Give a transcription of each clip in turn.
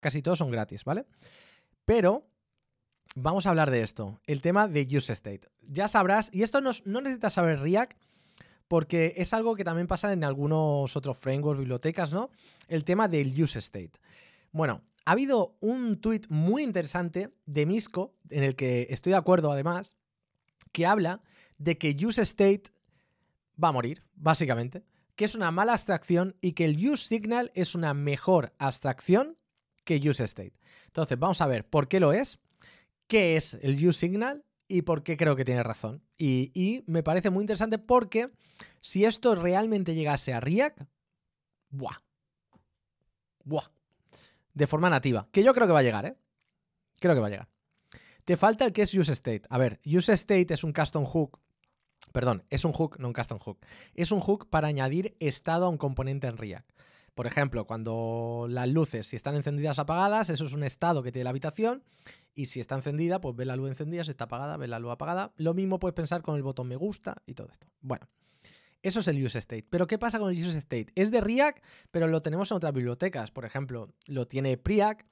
casi todos son gratis, ¿vale? Pero vamos a hablar de esto, el tema de use state. Ya sabrás, y esto no, necesitas saber React, porque es algo que también pasa en algunos otros frameworks, bibliotecas, ¿no? El tema del use state. Bueno, ha habido un tweet muy interesante de Misco, en el que estoy de acuerdo además, que habla de que use state va a morir, básicamente, que es una mala abstracción y que el use signal es una mejor abstracción que state. Entonces, vamos a ver por qué lo es, qué es el signal y por qué creo que tiene razón. Y, me parece muy interesante porque si esto realmente llegase a React, ¡buah! ¡buah! De forma nativa, que yo creo que va a llegar, ¿eh? Creo que va a llegar. Te falta el que es use state. A ver, use state es un custom hook Perdón, es un hook, no un custom hook. Es un hook para añadir estado a un componente en React. Por ejemplo, cuando las luces, si están encendidas o apagadas, eso es un estado que tiene la habitación. Y si está encendida, pues ve la luz encendida, si está apagada, ve la luz apagada. Lo mismo puedes pensar con el botón me gusta y todo esto. Bueno, eso es el use state. Pero ¿qué pasa con el use state? Es de React, pero lo tenemos en otras bibliotecas. Por ejemplo, lo tiene Preact.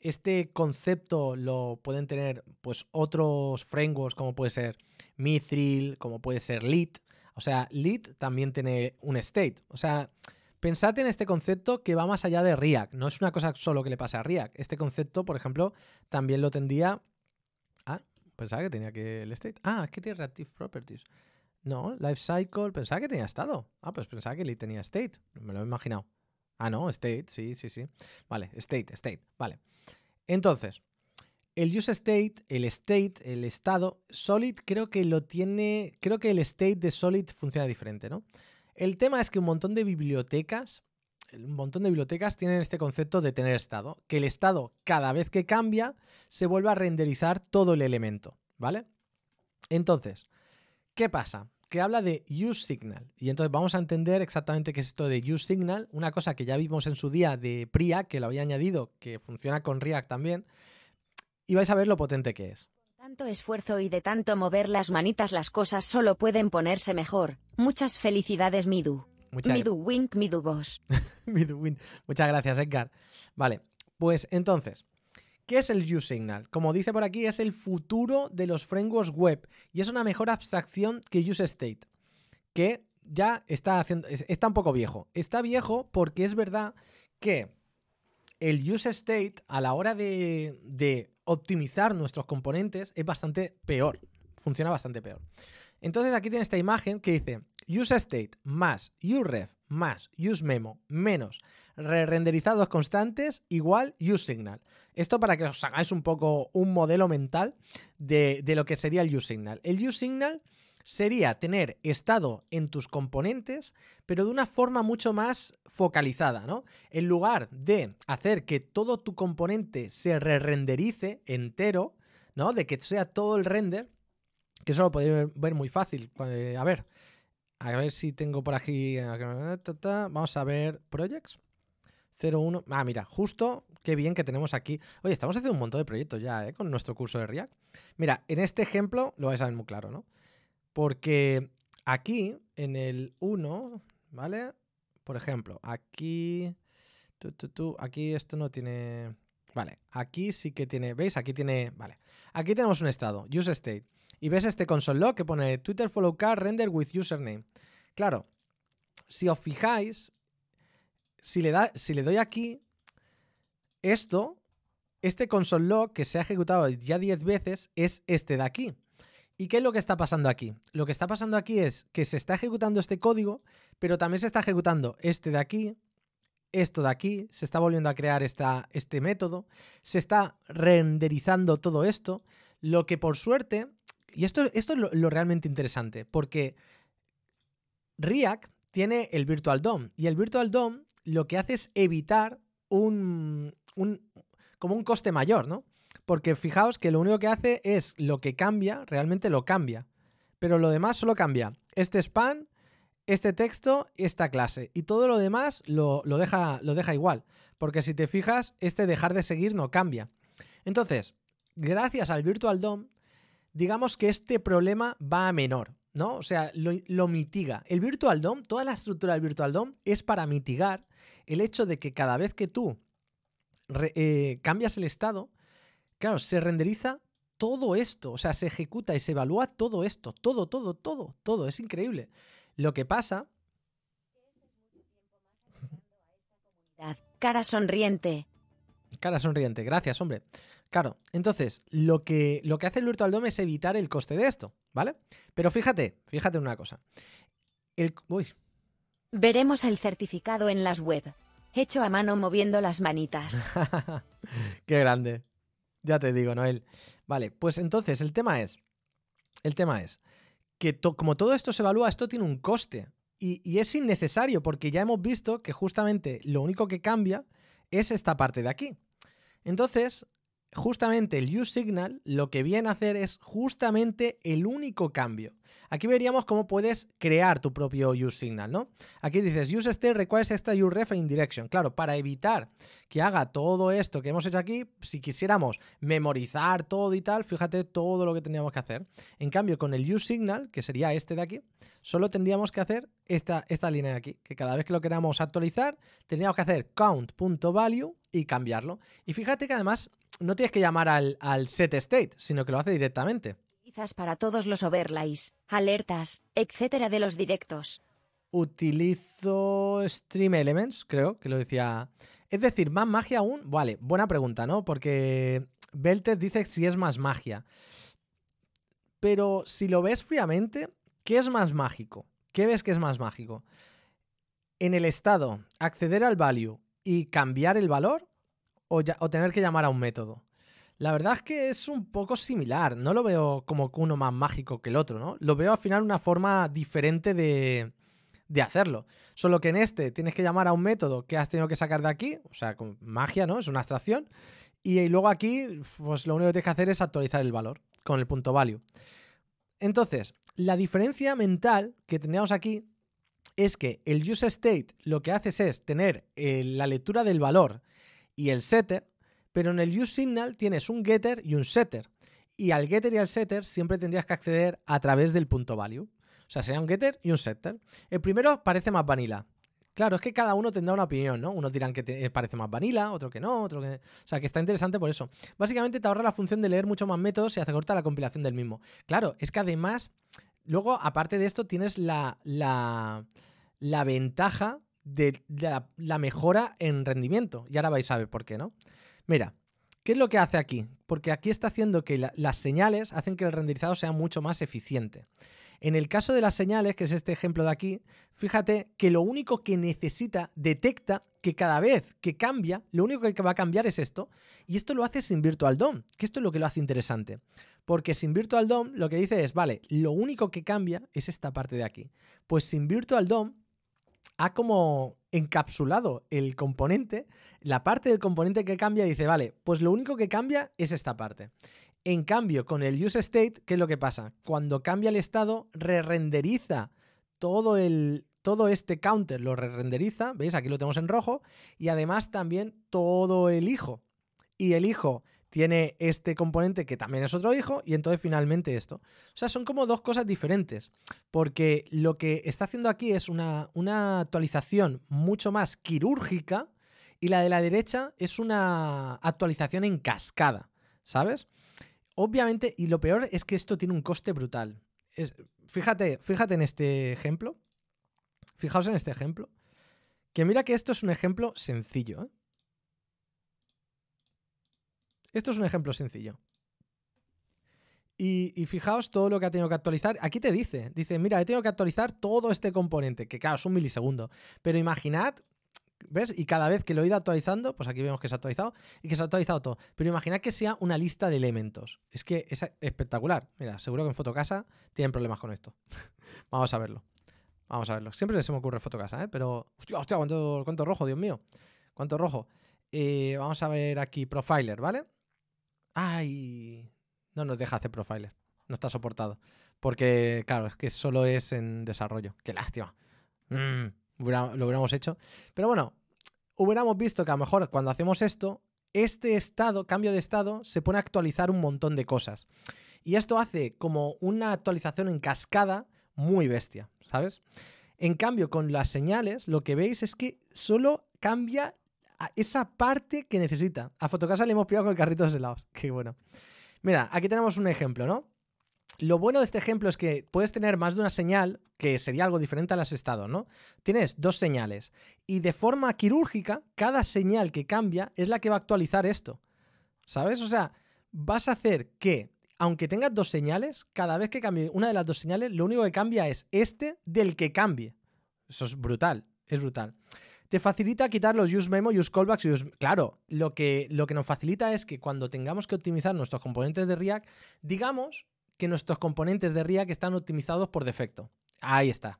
Este concepto lo pueden tener pues otros frameworks como puede ser Mithril, como puede ser Lit. O sea, Lit también tiene un state. O sea, Pensad en este concepto que va más allá de React. No es una cosa solo que le pasa a React. Este concepto, por ejemplo, también lo tendría. Ah, pensaba que tenía que el state. Ah, es que tiene reactive properties. No, lifecycle. Pensaba que tenía estado. Ah, pues pensaba que le tenía state. Me lo he imaginado. Ah, no, state, sí, sí, sí. Vale, state, state. Vale. Entonces, el use state, el state, el estado, Solid creo que lo tiene, creo que el state de Solid funciona diferente, ¿no? El tema es que un montón de bibliotecas, un montón de bibliotecas tienen este concepto de tener estado, que el estado cada vez que cambia se vuelve a renderizar todo el elemento, ¿vale? Entonces, ¿qué pasa? Que habla de use signal y entonces vamos a entender exactamente qué es esto de use signal, una cosa que ya vimos en su día de Priya, que lo había añadido, que funciona con React también, y vais a ver lo potente que es. Tanto esfuerzo y de tanto mover las manitas las cosas solo pueden ponerse mejor, Muchas felicidades, Midu. Muchas Midu Wink, Midu Boss. Muchas gracias, Edgar. Vale, pues entonces, ¿Qué es el use signal Como dice por aquí, es el futuro de los frameworks web y es una mejor abstracción que use state, que ya está haciendo, está un poco viejo. Está viejo porque es verdad que el use state a la hora de optimizar nuestros componentes es bastante peor, funciona bastante peor. Entonces aquí tiene esta imagen que dice useState más useRef más useMemo menos re renderizados constantes igual useSignal. Esto para que os hagáis un poco un modelo mental de, lo que sería el useSignal. El useSignal sería tener estado en tus componentes, pero de una forma mucho más focalizada, ¿no? En lugar de hacer que todo tu componente se re renderice entero, ¿no? De que sea todo el render, que eso lo podéis ver muy fácil. a ver, a ver si tengo por aquí. Vamos a ver Projects. 01. Ah, mira, justo, qué bien que tenemos aquí. Oye, estamos haciendo un montón de proyectos ya ¿eh? con nuestro curso de React. Mira, en este ejemplo lo vais a ver muy claro, ¿no? Porque aquí, en el 1, ¿vale? Por ejemplo, aquí. Tú, aquí esto no tiene. Vale, aquí sí que tiene. ¿Veis? Aquí tiene. Vale. Aquí tenemos un estado, use state. Y ves este console log que pone Twitter follow car render with username. Claro, si os fijáis, si le, da, si le doy aquí, esto, este console log que se ha ejecutado ya 10 veces es este de aquí. ¿Y qué es lo que está pasando aquí? Lo que está pasando aquí es que se está ejecutando este código, pero también se está ejecutando este de aquí, esto de aquí, se está volviendo a crear este método, se está renderizando todo esto, lo que por suerte y esto, esto es lo, realmente interesante, porque React tiene el Virtual DOM y el Virtual DOM lo que hace es evitar un, como un coste mayor, ¿no? Porque fijaos que lo único que hace es lo que cambia, realmente lo cambia, pero lo demás solo cambia este span, este texto, esta clase y todo lo demás lo deja, lo deja igual, porque si te fijas, este dejar de seguir no cambia. Entonces, gracias al Virtual DOM, digamos que este problema va a menor, ¿no? O sea, lo, mitiga. El Virtual DOM, toda la estructura del Virtual DOM es para mitigar el hecho de que cada vez que tú eh, cambias el estado, claro, se renderiza todo esto, o sea, se ejecuta y se evalúa todo esto, todo, todo, todo, todo, es increíble. Lo que pasa... Este Cara sonriente. Cara sonriente, gracias, hombre. Claro, entonces, lo que, lo que hace el Virtual es evitar el coste de esto, ¿vale? Pero fíjate, fíjate una cosa. El, Veremos el certificado en las web. Hecho a mano moviendo las manitas. Qué grande. Ya te digo, Noel. Vale, pues entonces el tema es. El tema es que como todo esto se evalúa, esto tiene un coste. y es innecesario, porque ya hemos visto que justamente lo único que cambia es esta parte de aquí. Entonces, justamente el useSignal lo que viene a hacer es justamente el único cambio. Aquí veríamos cómo puedes crear tu propio useSignal, ¿no? Aquí dices useState requires UREF in indirection. Claro, para evitar que haga todo esto que hemos hecho aquí, si quisiéramos memorizar todo y tal, fíjate todo lo que teníamos que hacer. En cambio, con el useSignal, que sería este de aquí, solo tendríamos que hacer esta, esta línea de aquí, que cada vez que lo queramos actualizar, tendríamos que hacer count.value y cambiarlo. Y fíjate que además no tienes que llamar al, set state, sino que lo hace directamente. Quizás para todos los overlays, alertas, etcétera de los directos. Utilizo Stream Elements, creo que lo decía. Es decir, más magia aún. Vale, buena pregunta, ¿no? Porque Belted dice si es más magia. Pero si lo ves fríamente, ¿qué es más mágico? ¿Qué ves que es más mágico? En el estado, acceder al value y cambiar el valor o, tener que llamar a un método. La verdad es que es un poco similar, no lo veo como uno más mágico que el otro, ¿no? Lo veo al final una forma diferente de, hacerlo. Solo que en este tienes que llamar a un método que has tenido que sacar de aquí, o sea, con magia, ¿no? Es una abstracción. Y, luego aquí, pues lo único que tienes que hacer es actualizar el valor con el punto value. Entonces, la diferencia mental que teníamos aquí es que el use state lo que haces es tener eh, la lectura del valor y el setter, pero en el useSignal tienes un getter y un setter. Y al getter y al setter siempre tendrías que acceder a través del punto value. O sea, sería un getter y un setter. El primero parece más vanilla. Claro, es que cada uno tendrá una opinión, ¿no? Unos dirán que te eh, parece más vanilla, otro que no, otro que... O sea, que está interesante por eso. Básicamente te ahorra la función de leer mucho más métodos y hace corta la compilación del mismo. Claro, es que además, luego, aparte de esto, tienes la, la, la ventaja de la, mejora en rendimiento. Y ahora vais a ver por qué, ¿no? Mira, ¿qué es lo que hace aquí? Porque aquí está haciendo que las señales hacen que el renderizado sea mucho más eficiente. En el caso de las señales, que es este ejemplo de aquí, fíjate que lo único que necesita, detecta que cada vez que cambia, lo único que va a cambiar es esto, y esto lo hace sin Virtual DOM, que esto es lo que lo hace interesante. Porque sin Virtual DOM lo que dice es, vale, lo único que cambia es esta parte de aquí. Pues sin Virtual DOM ha como encapsulado el componente, la parte del componente que cambia dice, vale, pues lo único que cambia es esta parte. En cambio, con el use state, ¿qué es lo que pasa? Cuando cambia el estado, re-renderiza todo el, todo este counter lo re renderiza, ¿veis? Aquí lo tenemos en rojo, y además también todo el hijo. Y el hijo tiene este componente que también es otro hijo y entonces finalmente esto. O sea, son como dos cosas diferentes, porque lo que está haciendo aquí es una, actualización mucho más quirúrgica y la de la derecha es una actualización en cascada, ¿sabes? Obviamente, y lo peor es que esto tiene un coste brutal. fíjate, fíjate en este ejemplo. Fijaos en este ejemplo. Que mira que esto es un ejemplo sencillo, ¿eh? Esto es un ejemplo sencillo. Y, fijaos todo lo que ha tenido que actualizar. Aquí te dice, dice, mira, he tenido que actualizar todo este componente, que claro, es un milisegundo. Pero imaginad, ¿ves? Y cada vez que lo he ido actualizando, pues aquí vemos que se ha actualizado y que se ha actualizado todo. Pero imaginad que sea una lista de elementos. Es que es espectacular. Mira, seguro que en Fotocasa tienen problemas con esto. Vamos a verlo. Vamos a verlo. Siempre se me ocurre Fotocasa, ¿eh? Pero, hostia, hostia, cuánto, rojo, Dios mío. Cuánto rojo. Eh, vamos a ver aquí Profiler, ¿vale? ¡Ay! No nos deja hacer profiler. No está soportado. Porque, claro, es que solo es en desarrollo. ¡Qué lástima! Mm, lo hubiéramos hecho. Pero bueno, hubiéramos visto que a lo mejor cuando hacemos esto, este estado, cambio de estado, se pone a actualizar un montón de cosas. Y esto hace como una actualización en cascada muy bestia, ¿sabes? En cambio, con las señales, lo que veis es que solo cambia a esa parte que necesita. A Fotocasa le hemos pillado con el carrito de lado. Qué bueno. Mira, aquí tenemos un ejemplo, ¿no? Lo bueno de este ejemplo es que puedes tener más de una señal, que sería algo diferente a las estados, ¿no? Tienes dos señales y de forma quirúrgica, cada señal que cambia es la que va a actualizar esto. ¿Sabes? O sea, vas a hacer que, aunque tengas dos señales, cada vez que cambie una de las dos señales, lo único que cambia es este del que cambie. Eso es brutal, es brutal. Te facilita quitar los use memo, use callbacks, use... Claro, lo que, lo que nos facilita es que cuando tengamos que optimizar nuestros componentes de React, digamos que nuestros componentes de React están optimizados por defecto. Ahí está.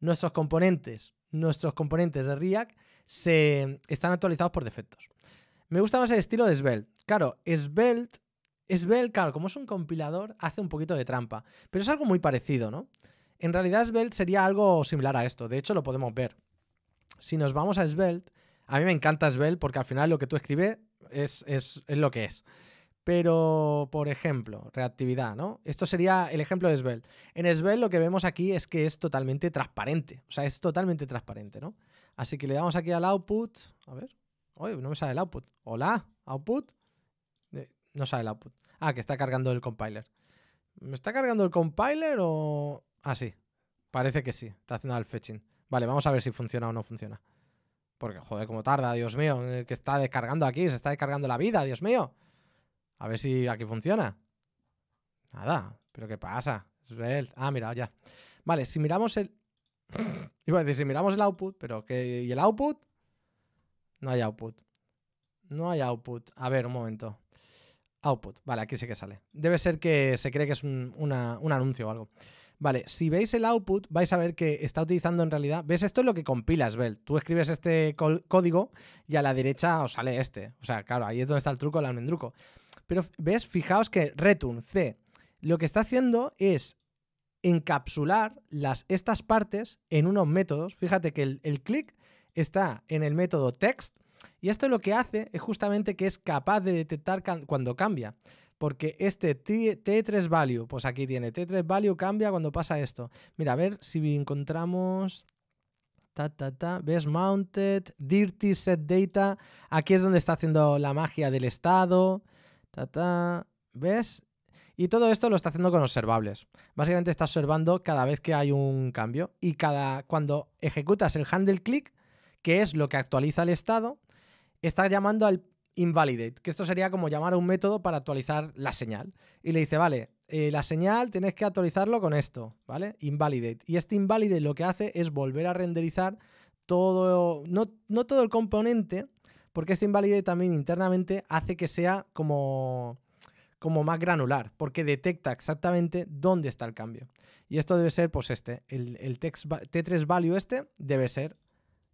Nuestros componentes, nuestros componentes de React se están actualizados por defectos. Me gusta más el estilo de Svelte. Claro, Svelte, Svelte, claro, como es un compilador, hace un poquito de trampa, pero es algo muy parecido, ¿no? En realidad Svelte sería algo similar a esto, de hecho lo podemos ver si nos vamos a Svelte, a mí me encanta Svelte porque al final lo que tú escribes es, es, es lo que es. Pero, por ejemplo, reactividad, ¿no? Esto sería el ejemplo de Svelte. En Svelte lo que vemos aquí es que es totalmente transparente. O sea, es totalmente transparente, ¿no? Así que le damos aquí al output. A ver. Uy, no me sale el output. Hola, output. Eh, no sale el output. Ah, que está cargando el compiler. ¿Me está cargando el compiler o...? Ah, sí. Parece que sí. Está haciendo el fetching. Vale, vamos a ver si funciona o no funciona. Porque, joder, cómo tarda, Dios mío. Eh, que está descargando aquí, se está descargando la vida, Dios mío. A ver si aquí funciona. Nada, pero ¿qué pasa? Ah, mira, ya. Vale, si miramos el... Iba si miramos el output, pero que... ¿Y el output? No hay output. No hay output. A ver, un momento. Output. Vale, aquí sí que sale. Debe ser que se cree que es un, anuncio o algo. Vale, si veis el output, vais a ver que está utilizando en realidad. ¿Ves? Esto es lo que compilas, Bell. Tú escribes este código y a la derecha os sale este. O sea, claro, ahí es donde está el truco, el almendruco. Pero, ¿ves? Fijaos que return C lo que está haciendo es encapsular las, estas partes en unos métodos. Fíjate que el, el clic está en el método text y esto lo que hace es justamente que es capaz de detectar cuando cambia. Porque este T3 value, pues aquí tiene, T3 value cambia cuando pasa esto. Mira, a ver si encontramos... Ta, ta, ta, mounted, dirty set data. Aquí es donde está haciendo la magia del estado. ¿Ves? Y todo esto lo está haciendo con observables. Básicamente está observando cada vez que hay un cambio y cada cuando ejecutas el handle click, que es lo que actualiza el estado, está llamando al invalidate, que esto sería como llamar a un método para actualizar la señal. Y le dice, vale, eh, la señal tienes que actualizarlo con esto, ¿vale? Invalidate. Y este invalidate lo que hace es volver a renderizar todo, no, todo el componente, porque este invalidate también internamente hace que sea como como más granular, porque detecta exactamente dónde está el cambio. Y esto debe ser, pues este, el, text, T3 value este debe ser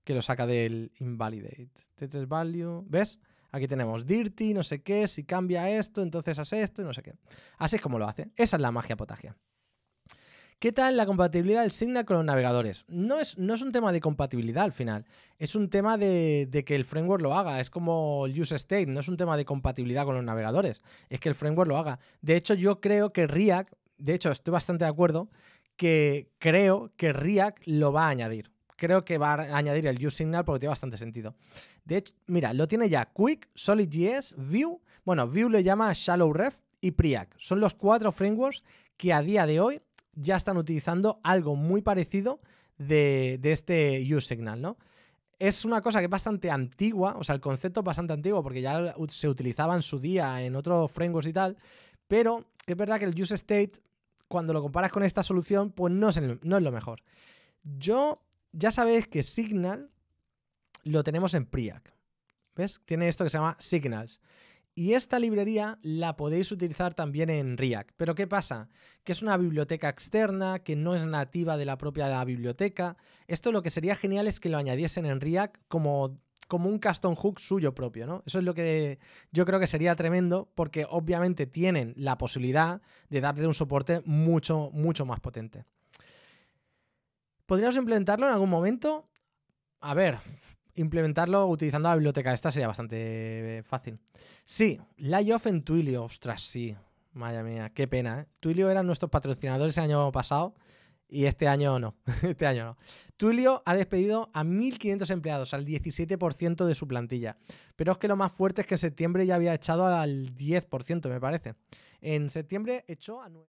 que lo saca del invalidate. T3 value, ¿ves? Aquí tenemos dirty, no sé qué, si cambia esto, entonces hace esto y no sé qué. Así es como lo hace. Esa es la magia potagia. ¿Qué tal la compatibilidad del Signal con los navegadores? No es, no es un tema de compatibilidad al final, es un tema de, de, que el framework lo haga, es como el use state, no es un tema de compatibilidad con los navegadores, es que el framework lo haga. De hecho, yo creo que React, de hecho estoy bastante de acuerdo, que creo que React lo va a añadir creo que va a añadir el use signal porque tiene bastante sentido. De hecho, mira, lo tiene ya Quick, SolidJS, Vue, bueno, Vue le llama Shallow Ref y Priac. Son los cuatro frameworks que a día de hoy ya están utilizando algo muy parecido de, este use signal, ¿no? es una cosa que es bastante antigua, o sea, el concepto es bastante antiguo porque ya se utilizaba en su día en otros frameworks y tal, pero es verdad que el use state, cuando lo comparas con esta solución, pues no no es lo mejor. Yo ya sabéis que Signal lo tenemos en Priac. ¿Ves? Tiene esto que se llama Signals. Y esta librería la podéis utilizar también en React. Pero ¿qué pasa? Que es una biblioteca externa, que no es nativa de la propia biblioteca. Esto lo que sería genial es que lo añadiesen en React como, como un custom hook suyo propio, ¿no? Eso es lo que yo creo que sería tremendo, porque obviamente tienen la posibilidad de darle un soporte mucho, mucho más potente. ¿Podríamos implementarlo en algún momento? A ver, implementarlo utilizando la biblioteca. Esta sería bastante eh, fácil. Sí, layoff en Twilio. Ostras, sí. maya mía, qué pena. ¿eh? Twilio eran nuestros patrocinadores el año pasado y este año no. este año no. Twilio ha despedido a 1.500 empleados, al 17% de su plantilla. Pero es que lo más fuerte es que en septiembre ya había echado al 10%, me parece. En septiembre echó a...